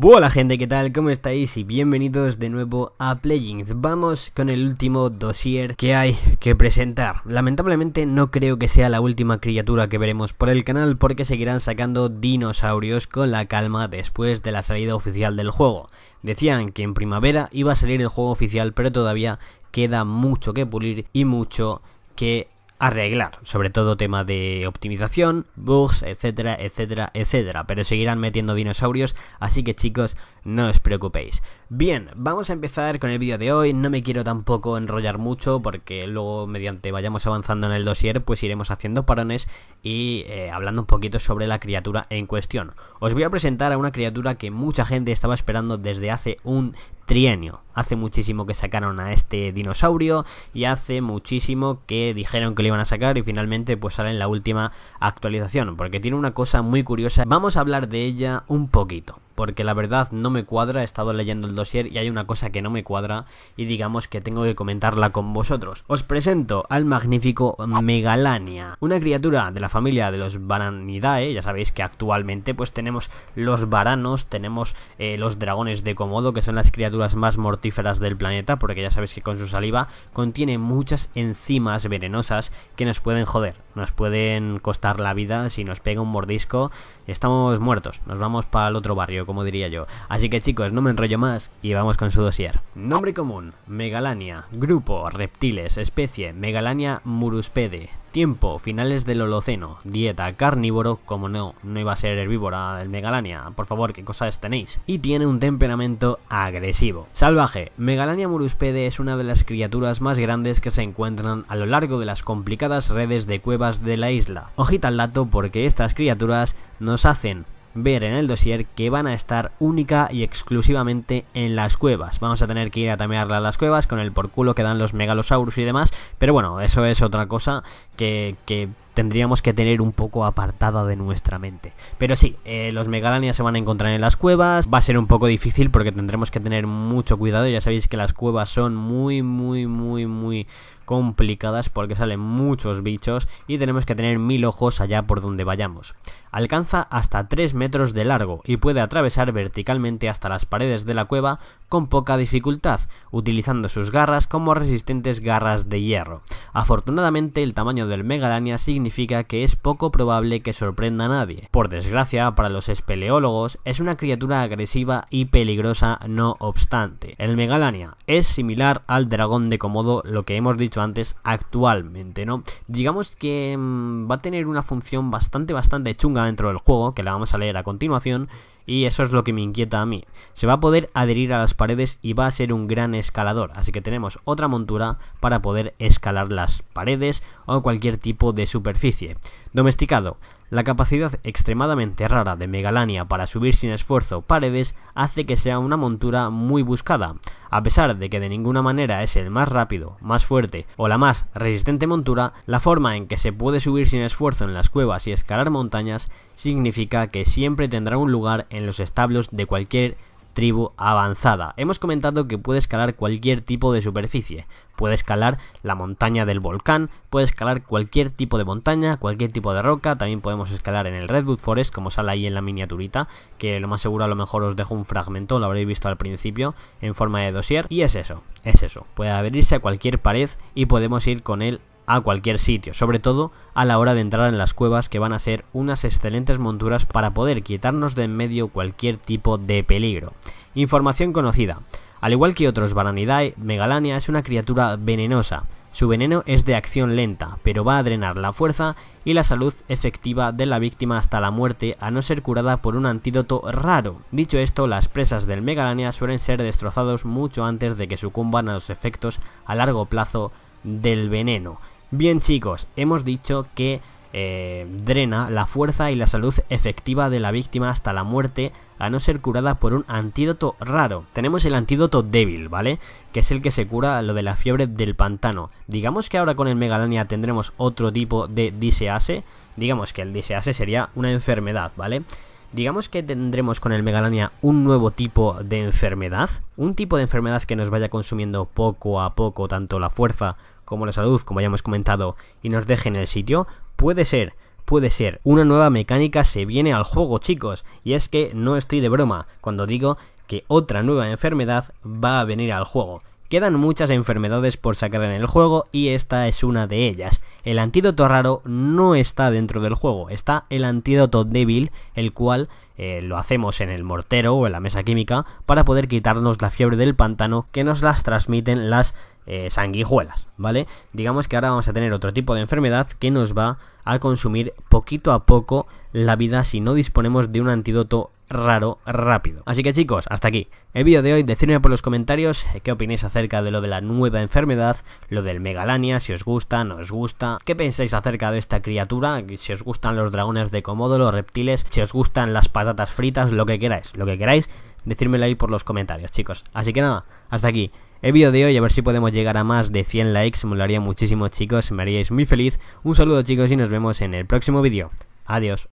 Hola gente, ¿qué tal? ¿Cómo estáis? Y bienvenidos de nuevo a Playings. Vamos con el último dossier que hay que presentar. Lamentablemente no creo que sea la última criatura que veremos por el canal porque seguirán sacando dinosaurios con la calma después de la salida oficial del juego. Decían que en primavera iba a salir el juego oficial pero todavía queda mucho que pulir y mucho que arreglar, sobre todo tema de optimización, bugs, etcétera, etcétera, etcétera, pero seguirán metiendo dinosaurios, así que chicos, no os preocupéis. Bien, vamos a empezar con el vídeo de hoy, no me quiero tampoco enrollar mucho porque luego mediante vayamos avanzando en el dossier pues iremos haciendo parones y eh, hablando un poquito sobre la criatura en cuestión. Os voy a presentar a una criatura que mucha gente estaba esperando desde hace un trienio. Hace muchísimo que sacaron a este dinosaurio y hace muchísimo que dijeron que lo iban a sacar y finalmente pues sale en la última actualización, porque tiene una cosa muy curiosa. Vamos a hablar de ella un poquito porque la verdad no me cuadra, he estado leyendo el dossier y hay una cosa que no me cuadra y digamos que tengo que comentarla con vosotros. Os presento al magnífico Megalania, una criatura de la familia de los Varanidae, ya sabéis que actualmente pues tenemos los varanos, tenemos eh, los dragones de Komodo, que son las criaturas más mortíferas del planeta, porque ya sabéis que con su saliva contiene muchas enzimas venenosas que nos pueden joder, nos pueden costar la vida, si nos pega un mordisco estamos muertos, nos vamos para el otro barrio como diría yo. Así que chicos, no me enrollo más y vamos con su dossier. Nombre común, Megalania, grupo, reptiles, especie, Megalania muruspede. Tiempo, finales del Holoceno. Dieta, carnívoro, como no, no iba a ser herbívora el Megalania. Por favor, qué cosas tenéis. Y tiene un temperamento agresivo. Salvaje, Megalania muruspede es una de las criaturas más grandes que se encuentran a lo largo de las complicadas redes de cuevas de la isla. Ojita al dato porque estas criaturas nos hacen ver en el dossier que van a estar única y exclusivamente en las cuevas. Vamos a tener que ir a tamearla las cuevas con el porculo que dan los megalosaurus y demás, pero bueno, eso es otra cosa que, que tendríamos que tener un poco apartada de nuestra mente. Pero sí, eh, los Megalania se van a encontrar en las cuevas, va a ser un poco difícil porque tendremos que tener mucho cuidado, ya sabéis que las cuevas son muy, muy, muy, muy complicadas porque salen muchos bichos y tenemos que tener mil ojos allá por donde vayamos. Alcanza hasta 3 metros de largo y puede atravesar verticalmente hasta las paredes de la cueva con poca dificultad, utilizando sus garras como resistentes garras de hierro. Afortunadamente, el tamaño del Megalania significa que es poco probable que sorprenda a nadie. Por desgracia, para los espeleólogos, es una criatura agresiva y peligrosa no obstante. El Megalania es similar al dragón de Komodo, lo que hemos dicho antes actualmente, ¿no? Digamos que mm, va a tener una función bastante, bastante chunga dentro del juego, que la vamos a leer a continuación, y eso es lo que me inquieta a mí. Se va a poder adherir a las paredes y va a ser un gran escalador. Así que tenemos otra montura para poder escalar las paredes o cualquier tipo de superficie. Domesticado. La capacidad extremadamente rara de Megalania para subir sin esfuerzo paredes hace que sea una montura muy buscada. A pesar de que de ninguna manera es el más rápido, más fuerte o la más resistente montura, la forma en que se puede subir sin esfuerzo en las cuevas y escalar montañas significa que siempre tendrá un lugar en los establos de cualquier tribu avanzada. Hemos comentado que puede escalar cualquier tipo de superficie. Puede escalar la montaña del volcán, puede escalar cualquier tipo de montaña, cualquier tipo de roca. También podemos escalar en el Redwood Forest, como sale ahí en la miniaturita, que lo más seguro a lo mejor os dejo un fragmento, lo habréis visto al principio, en forma de dossier. Y es eso, es eso. Puede abrirse a cualquier pared y podemos ir con él a cualquier sitio, sobre todo a la hora de entrar en las cuevas que van a ser unas excelentes monturas para poder quitarnos de en medio cualquier tipo de peligro. Información conocida. Al igual que otros varanidae, Megalania es una criatura venenosa. Su veneno es de acción lenta, pero va a drenar la fuerza y la salud efectiva de la víctima hasta la muerte a no ser curada por un antídoto raro. Dicho esto, las presas del Megalania suelen ser destrozados mucho antes de que sucumban a los efectos a largo plazo del veneno Bien chicos, hemos dicho que eh, drena la fuerza y la salud efectiva de la víctima hasta la muerte a no ser curada por un antídoto raro. Tenemos el antídoto débil, ¿vale? Que es el que se cura lo de la fiebre del pantano. Digamos que ahora con el Megalania tendremos otro tipo de disease. Digamos que el disease sería una enfermedad, ¿vale? Digamos que tendremos con el Megalania un nuevo tipo de enfermedad, un tipo de enfermedad que nos vaya consumiendo poco a poco tanto la fuerza como la salud, como ya hemos comentado, y nos deje en el sitio, puede ser, puede ser, una nueva mecánica se viene al juego, chicos, y es que no estoy de broma cuando digo que otra nueva enfermedad va a venir al juego. Quedan muchas enfermedades por sacar en el juego y esta es una de ellas. El antídoto raro no está dentro del juego, está el antídoto débil, el cual eh, lo hacemos en el mortero o en la mesa química para poder quitarnos la fiebre del pantano que nos las transmiten las eh, sanguijuelas, ¿vale? Digamos que ahora vamos a tener otro tipo de enfermedad que nos va a consumir poquito a poco la vida si no disponemos de un antídoto raro rápido. Así que chicos, hasta aquí el vídeo de hoy. Decidme por los comentarios qué opináis acerca de lo de la nueva enfermedad, lo del megalania, si os gusta, no os gusta, qué pensáis acerca de esta criatura, si os gustan los dragones de Komodo, los reptiles, si os gustan las patatas fritas, lo que queráis, lo que queráis, decírmelo ahí por los comentarios, chicos. Así que nada, hasta aquí el vídeo de hoy, a ver si podemos llegar a más de 100 likes, me haría muchísimo chicos, me haríais muy feliz. Un saludo chicos y nos vemos en el próximo vídeo. Adiós.